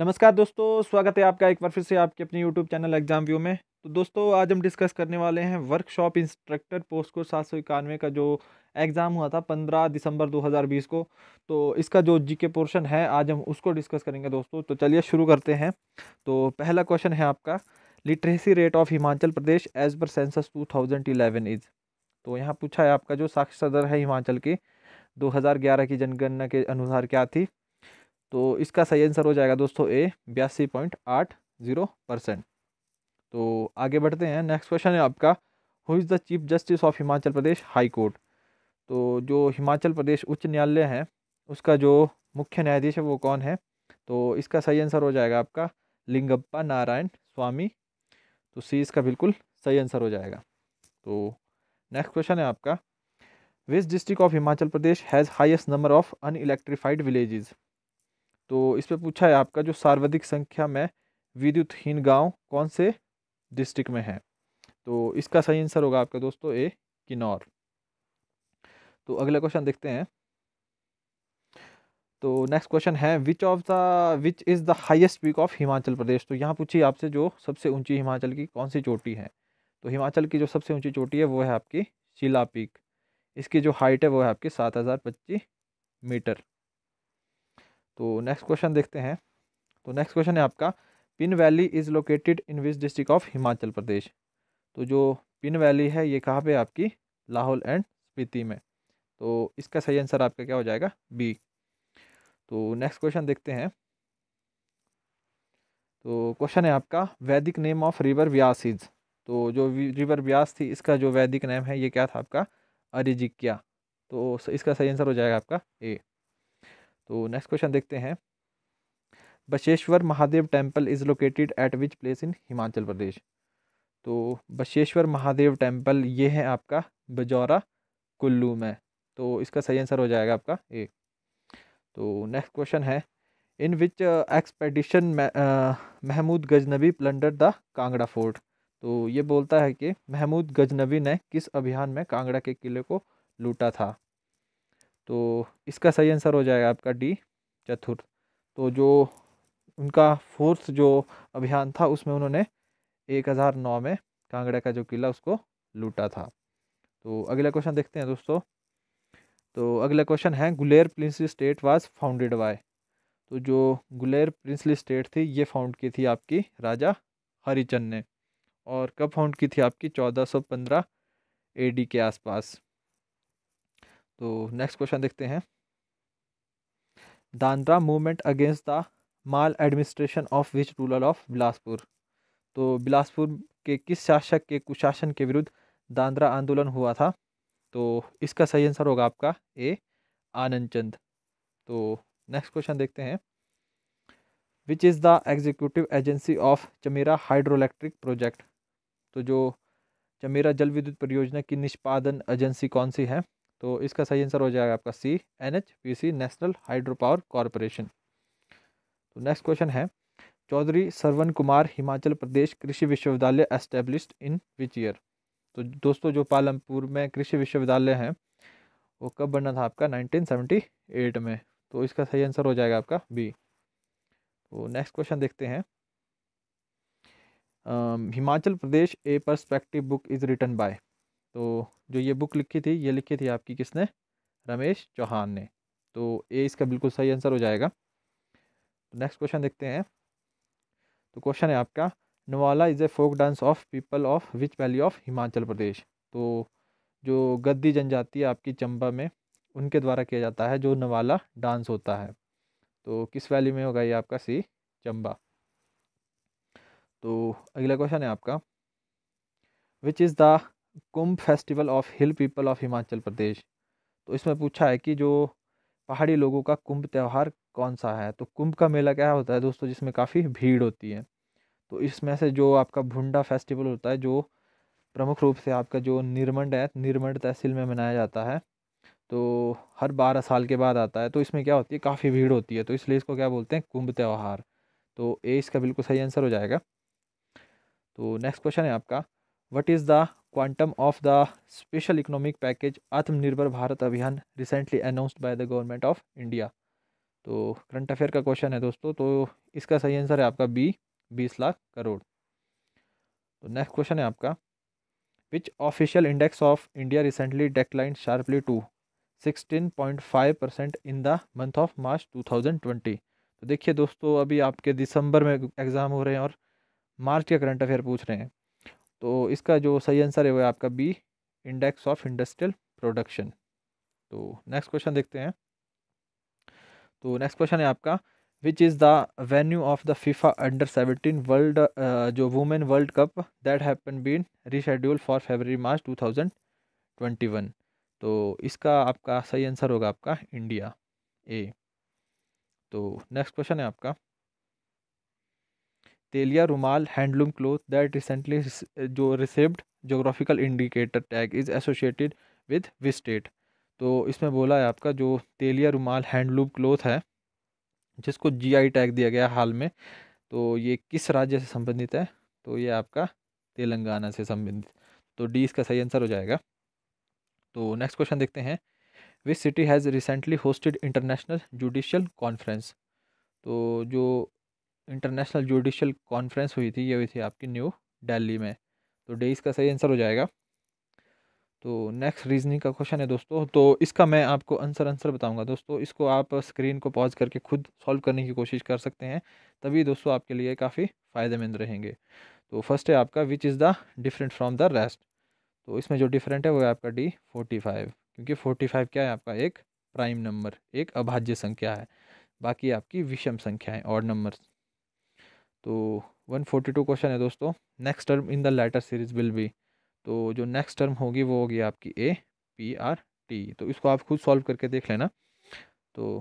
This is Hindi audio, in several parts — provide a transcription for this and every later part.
नमस्कार दोस्तों स्वागत है आपका एक बार फिर से आपके अपने यूट्यूब चैनल एग्जाम व्यू में तो दोस्तों आज हम डिस्कस करने वाले हैं वर्कशॉप इंस्ट्रक्टर पोस्ट को सात सौ इक्यानवे का जो एग्ज़ाम हुआ था पंद्रह दिसंबर दो हज़ार बीस को तो इसका जो जी के पोर्शन है आज हम उसको डिस्कस करेंगे दोस्तों तो चलिए शुरू करते हैं तो पहला क्वेश्चन है आपका literacy rate of Himachal Pradesh as per census two thousand eleven is तो यहाँ पूछा है आपका जो साक्षर दर है हिमाचल की दो हज़ार ग्यारह की जनगणना के अनुसार क्या थी तो इसका सही आंसर हो जाएगा दोस्तों ए बयासी पॉइंट आठ ज़ीरो परसेंट तो आगे बढ़ते हैं नेक्स्ट क्वेश्चन है आपका who is the chief justice of Himachal Pradesh high court तो जो हिमाचल प्रदेश उच्च न्यायालय है उसका जो मुख्य न्यायाधीश है वो कौन है तो इसका सही आंसर हो जाएगा आपका लिंगप्पा नारायण स्वामी तो सी इसका बिल्कुल सही आंसर हो जाएगा तो नेक्स्ट क्वेश्चन है आपका west district of Himachal Pradesh has highest number of unelectrified villages तो इस पर पूछा है आपका जो सर्वाधिक संख्या में विद्युतहीन गांव कौन से डिस्ट्रिक्ट में है तो इसका सही आंसर होगा आपका दोस्तों ए किन्नौर तो अगला क्वेश्चन देखते हैं तो नेक्स्ट क्वेश्चन है which of the which is the highest peak of Himachal Pradesh तो यहाँ पूछिए आपसे जो सबसे ऊंची हिमाचल की कौन सी चोटी है तो हिमाचल की जो सबसे ऊंची चोटी है वो है आपकी शिला पीक इसकी जो हाइट है वो है आपकी सात हज़ार पच्चीस मीटर तो नेक्स्ट क्वेश्चन देखते हैं तो नेक्स्ट क्वेश्चन है आपका Pin valley is located in which district of Himachal Pradesh तो जो पिन वैली है ये कहाँ पे आपकी लाहौल एंड स्पीति में तो इसका सही आंसर आपका क्या हो जाएगा बी तो नेक्स्ट क्वेश्चन देखते हैं तो क्वेश्चन है आपका Vedic name of river Vyas is तो जो रिवर व्यास थी इसका जो वैदिक नेम है ये क्या था आपका अरिजिक्या तो इसका सही आंसर हो जाएगा आपका ए तो नेक्स्ट क्वेश्चन देखते हैं Basheshwar Mahadev temple is located at which place in Himachal Pradesh तो बशेश्वर महादेव टेम्पल ये है आपका बजौरा कुल्लू में तो इसका सही आंसर हो जाएगा आपका ए तो नेक्स्ट क्वेश्चन है in which expedition Mahmud Ghaznavi plunder the Kangra fort तो ये बोलता है कि महमूद गजनबी ने किस अभियान में कांगड़ा के किले को लूटा था तो इसका सही आंसर हो जाएगा आपका डी चतुर्थ तो जो उनका फोर्थ जो अभियान था उसमें उन्होंने एक हज़ार नौ में कांगड़ा का जो किला उसको लूटा था तो अगला क्वेश्चन देखते हैं दोस्तों तो अगला क्वेश्चन है Guler princely state was founded by तो जो गुलेर प्रिंसली स्टेट थी ये फाउंड की थी आपकी राजा हरिचंद ने और कब फाउंड की थी आपकी चौदह सौ पंद्रह ए के आसपास तो नेक्स्ट क्वेश्चन देखते हैं Dandra movement against the maladministration of which ruler of Bilaspur तो बिलासपुर के किस शासक के कुशासन के विरुद्ध दांद्रा आंदोलन हुआ था तो इसका सही आंसर होगा आपका ए आनंद चंद तो नेक्स्ट क्वेश्चन देखते हैं which is the executive agency of Chamera hydroelectric project तो जो चमेरा जल विद्युत परियोजना की निष्पादन एजेंसी कौन सी है तो इसका सही आंसर हो जाएगा आपका C N H P C national hydro power corporation तो नेक्स्ट क्वेश्चन है चौधरी सरवन कुमार हिमाचल प्रदेश कृषि विश्वविद्यालय एस्टेब्लिश्ड इन विच ईयर तो दोस्तों जो पालमपुर में कृषि विश्वविद्यालय है वो कब बना था आपका 1978 में तो इसका सही आंसर हो जाएगा आपका बी तो नेक्स्ट क्वेश्चन देखते हैं Himachal Pradesh a perspective book is written by तो जो ये बुक लिखी थी ये लिखी थी आपकी किसने रमेश चौहान ने तो ए इसका बिल्कुल सही आंसर हो जाएगा तो नेक्स्ट क्वेश्चन देखते हैं तो क्वेश्चन है आपका Nawala is a folk dance of people of which valley of Himachal Pradesh तो जो गद्दी जनजाति है आपकी चंबा में उनके द्वारा किया जाता है जो नवाला डांस होता है तो किस वैली में होगा ये आपका सी चंबा तो अगला क्वेश्चन है आपका which is the Kumbh festival of hill people of Himachal Pradesh तो इसमें पूछा है कि जो पहाड़ी लोगों का कुंभ त्यौहार कौन सा है तो कुंभ का मेला क्या होता है दोस्तों जिसमें काफ़ी भीड़ होती है तो इसमें से जो आपका भुंडा फेस्टिवल होता है जो प्रमुख रूप से आपका जो निर्मंड है निर्मंड तहसील में मनाया जाता है तो हर बारह साल के बाद आता है तो इसमें क्या होती है काफ़ी भीड़ होती है तो इसलिए इसको क्या बोलते हैं कुंभ त्यौहार तो ए इसका बिल्कुल सही आंसर हो जाएगा तो नेक्स्ट क्वेश्चन है आपका what is the quantum of the special economic package Atmanirbhar Bharat Abhiyan recently announced by the government of India तो करंट अफेयर का क्वेश्चन है दोस्तों तो इसका सही आंसर है आपका बी बीस लाख करोड़ तो नेक्स्ट क्वेश्चन है आपका which official index of India recently decline sharply to sixteen point five percent in the month of March two thousand twenty तो देखिए दोस्तों अभी आपके दिसंबर में एग्ज़ाम हो रहे हैं और मार्च के करंट अफेयर पूछ रहे हैं तो इसका जो सही आंसर है वह आपका B index of industrial production तो नेक्स्ट क्वेश्चन देखते हैं तो नेक्स्ट क्वेश्चन है आपका which is the venue of the FIFA under seventeen world जो women world cup that happen been reschedule for February March two thousand twenty one तो इसका आपका सही आंसर होगा आपका इंडिया ए तो नेक्स्ट क्वेश्चन है आपका Telia Rumal handloom cloth that recently जो received geographical indicator tag is associated with which state तो इसमें बोला है आपका जो तेलिया रुमाल हैंडलूम क्लोथ है जिसको जीआई टैग दिया गया हाल में तो ये किस राज्य से संबंधित है तो ये आपका तेलंगाना से संबंधित तो डी इसका सही आंसर हो जाएगा तो नेक्स्ट क्वेश्चन देखते हैं which city has recently hosted international judicial conference तो जो इंटरनेशनल जुडिशल कॉन्फ्रेंस हुई थी ये हुई थी आपकी न्यू दिल्ली में तो डे इसका सही आंसर हो जाएगा तो नेक्स्ट रीजनिंग का क्वेश्चन है दोस्तों तो इसका मैं आपको आंसर आंसर बताऊंगा दोस्तों इसको आप स्क्रीन को पॉज करके खुद सॉल्व करने की कोशिश कर सकते हैं तभी दोस्तों आपके लिए काफ़ी फ़ायदेमंद रहेंगे तो फर्स्ट है आपका which is the different from the rest तो इसमें जो डिफरेंट है वो है आपका डी फोर्टी फाइव क्योंकि फोर्टी फाइव क्या है आपका एक प्राइम नंबर एक अभाज्य संख्या है बाकी आपकी विषम संख्या है और नंबर्स तो 142 क्वेश्चन है दोस्तों next term in the letter series will be तो जो नेक्स्ट टर्म होगी वो होगी आपकी ए पी आर टी तो इसको आप खुद सॉल्व करके देख लेना तो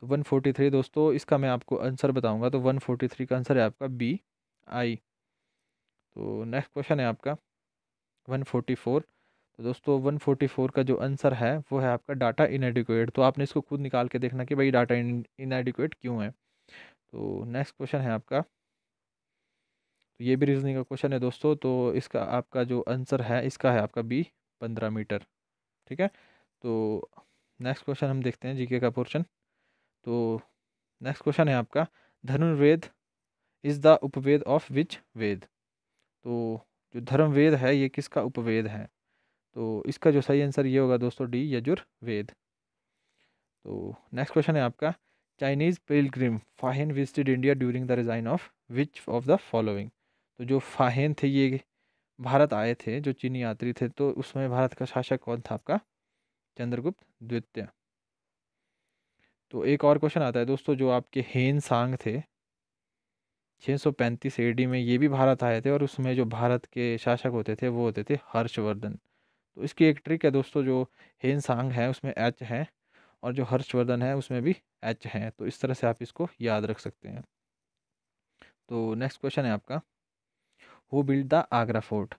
तो 143 दोस्तों इसका मैं आपको आंसर बताऊंगा तो 143 का आंसर है आपका बी आई तो नेक्स्ट क्वेश्चन है आपका 144 तो दोस्तों 144 का जो आंसर है वो है आपका डाटा इनएडिकुएट तो आपने इसको खुद निकाल के देखना कि भाई डाटा इनएडिकुएट क्यों है तो नेक्स्ट क्वेश्चन है आपका तो ये भी रीजनिंग का क्वेश्चन है दोस्तों तो इसका आपका जो आंसर है इसका है आपका बी पंद्रह मीटर ठीक है तो नेक्स्ट क्वेश्चन हम देखते हैं जीके का पोर्शन तो नेक्स्ट क्वेश्चन है आपका Dhanurveda is the Upaveda of which Veda तो जो धर्मवेद है ये किसका उपवेद है तो इसका जो सही आंसर ये होगा दोस्तों डी यजुर्वेद तो नेक्स्ट क्वेश्चन है आपका Chinese pilgrim Fahien visited India during the reign of which of the following तो जो फ़ाहिन थे ये भारत आए थे जो चीनी यात्री थे तो उसमें भारत का शासक कौन था आपका चंद्रगुप्त द्वितीय तो एक और क्वेश्चन आता है दोस्तों जो आपके हेन सांग थे 635 डी में ये भी भारत आए थे और उसमें जो भारत के शासक होते थे वो होते थे हर्षवर्धन तो इसकी एक ट्रिक है दोस्तों जो हेन सांग है उसमें एच है और जो हर्षवर्धन है उसमें भी एच है तो इस तरह से आप इसको याद रख सकते हैं तो नेक्स्ट क्वेश्चन है आपका who build the Agra fort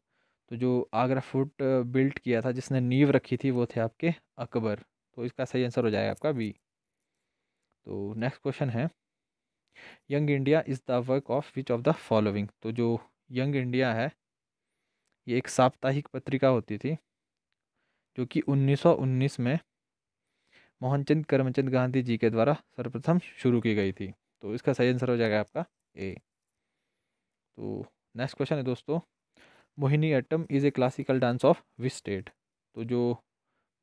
तो जो आगरा फोर्ट बिल्ट किया था जिसने नींव रखी थी वो थे आपके अकबर तो इसका सही आंसर हो जाएगा आपका बी तो नेक्स्ट क्वेश्चन है young India is the work of which of the following तो जो यंग इंडिया है ये एक साप्ताहिक पत्रिका होती थी जो कि 1919 में मोहनचंद करमचंद गांधी जी के द्वारा सर्वप्रथम शुरू की गई थी तो इसका सही आंसर हो जाएगा आपका ए तो नेक्स्ट क्वेश्चन है दोस्तों Mohiniyattam is a classical dance of which state तो जो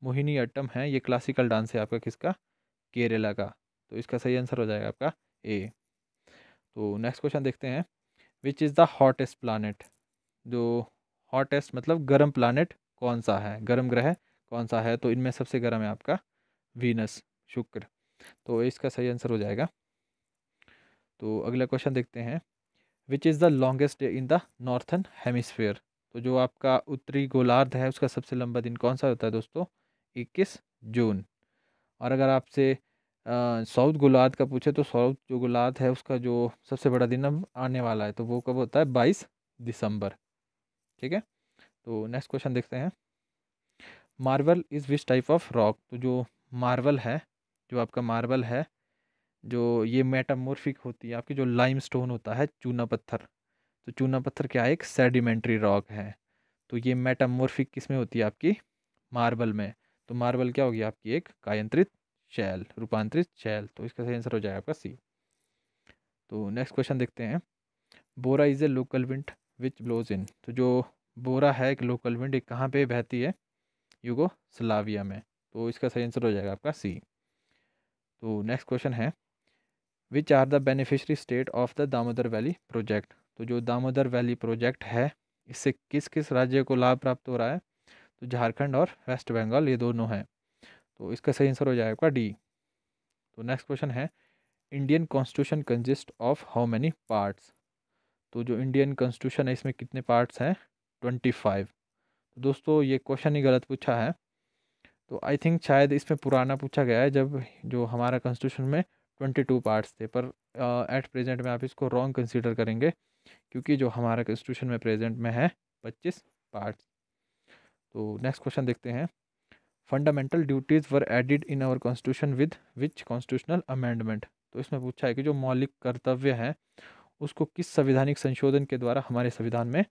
मोहिनी अट्टम है ये क्लासिकल डांस है आपका किसका केरला का तो इसका सही आंसर हो जाएगा आपका ए तो नेक्स्ट क्वेश्चन देखते हैं which is the hottest planet जो हॉटेस्ट मतलब गर्म प्लानट कौन सा है गर्म ग्रह कौन सा है तो इनमें सबसे गर्म है आपका वीनस शुक्र तो इसका सही आंसर हो जाएगा तो अगला क्वेश्चन देखते हैं which is the longest day in the northern hemisphere तो जो आपका उत्तरी गोलार्ध है उसका सबसे लंबा दिन कौन सा होता है दोस्तों इक्कीस जून और अगर आपसे साउथ गोलार्ध का पूछे तो साउथ जो गोलार्ध है उसका जो सबसे बड़ा दिन अब आने वाला है तो वो कब होता है बाईस दिसंबर ठीक है तो नेक्स्ट क्वेश्चन देखते हैं marble is which type of rock तो जो मार्बल है जो आपका मार्बल है जो ये मेटामोर्फिक होती है आपकी जो लाइम स्टोन होता है चूना पत्थर तो चूना पत्थर क्या है एक सेडिमेंट्री रॉक है तो ये मेटामोर्फिक किस में होती है आपकी मार्बल में तो मार्बल क्या होगी आपकी एक कायंत्रित शैल रूपांतरित शैल तो इसका सही आंसर हो जाएगा आपका सी तो नेक्स्ट क्वेश्चन देखते हैं bora is a local wind which blows in तो जो बोरा है एक लोकल विंड एक कहाँ पर बहती है गो सलाविया में तो इसका सही आंसर हो जाएगा आपका सी तो नेक्स्ट क्वेश्चन है which are the beneficiary state of the Damodar valley project तो जो दामोदर वैली प्रोजेक्ट है इससे किस किस राज्य को लाभ प्राप्त हो रहा है तो झारखंड और वेस्ट बंगाल ये दोनों हैं तो इसका सही आंसर हो जाएगा आपका डी तो नेक्स्ट क्वेश्चन है Indian constitution consist of how many parts तो जो इंडियन कॉन्स्टिट्यूशन है इसमें कितने पार्ट्स हैं ट्वेंटी फाइव तो दोस्तों ये क्वेश्चन ही गलत पूछा है तो आई थिंक शायद इसमें पुराना पूछा गया है जब जो हमारा कॉन्स्टिट्यूशन में ट्वेंटी टू पार्ट्स थे पर एट uh, प्रेजेंट में आप इसको रॉन्ग कंसीडर करेंगे क्योंकि जो हमारा कॉन्स्टिट्यूशन में प्रेजेंट में है पच्चीस पार्ट्स तो नेक्स्ट क्वेश्चन देखते हैं fundamental duties were added in our constitution with which constitutional amendment तो इसमें पूछा है कि जो मौलिक कर्तव्य हैं उसको किस संवैधानिक संशोधन के द्वारा हमारे संविधान में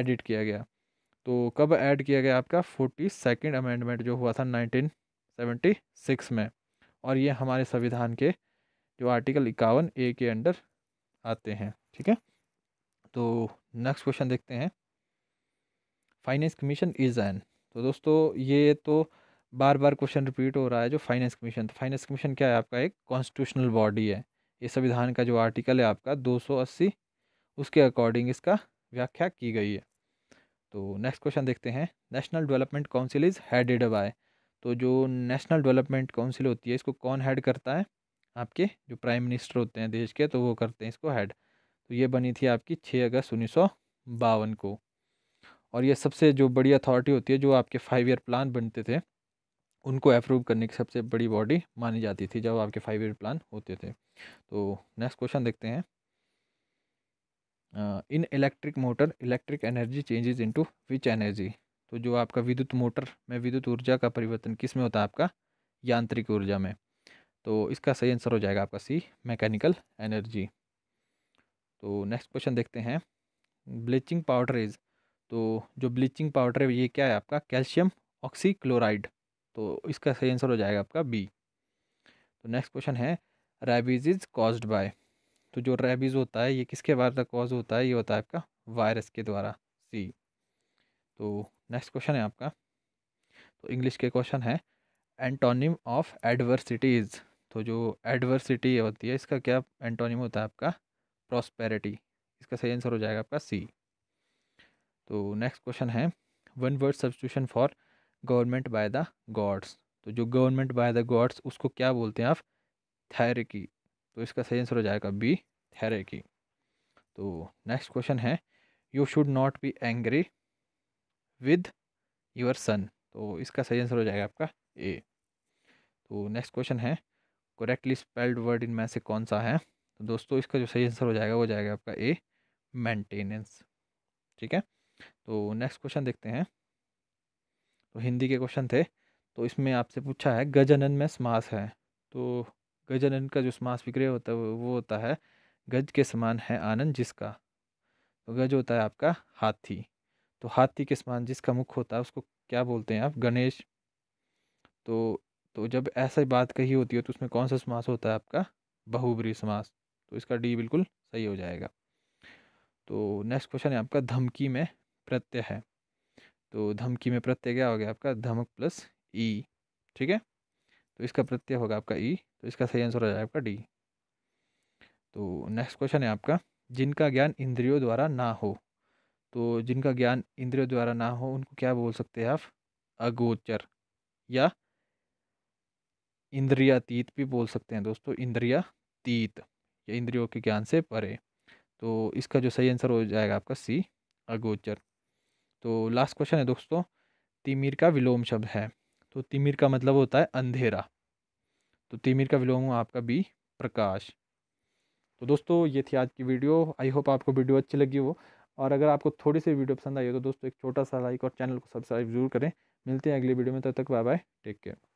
एडिट किया गया तो कब ऐड किया गया आपका फोर्टी सेकेंड अमेंडमेंट जो हुआ था नाइनटीन सेवेंटी सिक्स में और ये हमारे संविधान के जो आर्टिकल इक्यावन ए के अंडर आते हैं ठीक है तो नेक्स्ट क्वेश्चन देखते हैं फाइनेंस कमीशन इज़ एन तो दोस्तों ये तो बार बार क्वेश्चन रिपीट हो रहा है जो फाइनेंस कमीशन तो फाइनेंस कमीशन क्या है आपका एक कॉन्स्टिट्यूशनल बॉडी है ये संविधान का जो आर्टिकल है आपका 280 उसके अकॉर्डिंग इसका व्याख्या की गई है तो नेक्स्ट क्वेश्चन देखते हैं national development council is headed by तो जो नेशनल डेवलपमेंट काउंसिल होती है इसको कौन हेड करता है आपके जो प्राइम मिनिस्टर होते हैं देश के तो वो करते हैं इसको हेड तो ये बनी थी आपकी छः अगस्त उन्नीस को और ये सबसे जो बड़ी अथॉरिटी होती है जो आपके फाइव ईयर प्लान बनते थे उनको अप्रूव करने की सबसे बड़ी बॉडी मानी जाती थी जब आपके फाइव ईयर प्लान होते थे तो नेक्स्ट क्वेश्चन देखते हैं in electric motor electric energy changes into which energy तो जो आपका विद्युत मोटर में विद्युत ऊर्जा का परिवर्तन किस में होता है आपका यांत्रिक ऊर्जा में तो इसका सही आंसर हो जाएगा आपका सी मैकेनिकल एनर्जी तो नेक्स्ट क्वेश्चन देखते हैं ब्लीचिंग पाउडर इज तो जो ब्लीचिंग पाउडर है ये क्या है आपका कैल्शियम ऑक्सीक्लोराइड तो इसका सही आंसर हो जाएगा आपका बी तो नेक्स्ट क्वेश्चन है रेबीज इज कॉज्ड बाय तो जो रेबीज़ होता है ये किसके बारे का कॉज होता है ये होता है आपका वायरस के द्वारा सी तो नेक्स्ट क्वेश्चन है आपका तो इंग्लिश के क्वेश्चन है एंटोनिम ऑफ एडवर्सिटीज़ तो जो एडवर्सिटी होती है इसका क्या एंटोनिम होता है आपका प्रॉस्पेरिटी इसका सही आंसर हो जाएगा आपका सी तो नेक्स्ट क्वेश्चन है one word substitution for government by the gods तो जो गवर्नमेंट बाय द गॉड्स उसको क्या बोलते हैं आप थैरिकी तो इसका सही आंसर हो जाएगा बी की तो नेक्स्ट क्वेश्चन है you should not be angry with your son तो इसका सही आंसर हो जाएगा आपका ए तो नेक्स्ट क्वेश्चन है करेक्टली स्पेल्ड वर्ड इनमें से कौन सा है तो दोस्तों इसका जो सही आंसर हो जाएगा वो जाएगा आपका ए मेंटेनेंस ठीक है तो नेक्स्ट क्वेश्चन देखते हैं तो हिंदी के क्वेश्चन थे तो इसमें आपसे पूछा है गजनन में समास है तो गजानन का जो समास विग्रह होता है वो होता है गज के समान है आनंद जिसका तो गज होता है आपका हाथी तो हाथी के समान जिसका मुख होता है उसको क्या बोलते हैं आप गणेश तो तो जब ऐसा बात कही होती है तो उसमें कौन सा समास होता है आपका बहुबरी समास तो इसका डी बिल्कुल सही हो जाएगा तो नेक्स्ट क्वेश्चन है आपका धमकी में प्रत्यय है तो धमकी में प्रत्यय क्या हो गया आपका धमक प्लस ई e। ठीक है तो इसका प्रत्यय होगा आपका ई e। तो इसका सही आंसर हो जाएगा आपका डी तो नेक्स्ट क्वेश्चन है आपका जिनका ज्ञान इंद्रियों द्वारा ना हो तो जिनका ज्ञान इंद्रियों द्वारा ना हो उनको क्या बोल सकते हैं आप अगोचर या इंद्रियातीत भी बोल सकते हैं दोस्तों इंद्रियातीत या इंद्रियों के ज्ञान से परे तो इसका जो सही आंसर हो जाएगा आपका सी अगोचर तो लास्ट क्वेश्चन है दोस्तों तिमिर का विलोम शब्द है तो तिमिर का मतलब होता है अंधेरा तो तिमिर का विलोम आपका बी प्रकाश तो दोस्तों ये थी आज की वीडियो आई होप आपको वीडियो अच्छी लगी हो और अगर आपको थोड़ी सी वीडियो पसंद आई हो तो दोस्तों एक छोटा सा लाइक और चैनल को सब्सक्राइब जरूर करें मिलते हैं अगली वीडियो में तब तक बाय बाय टेक केयर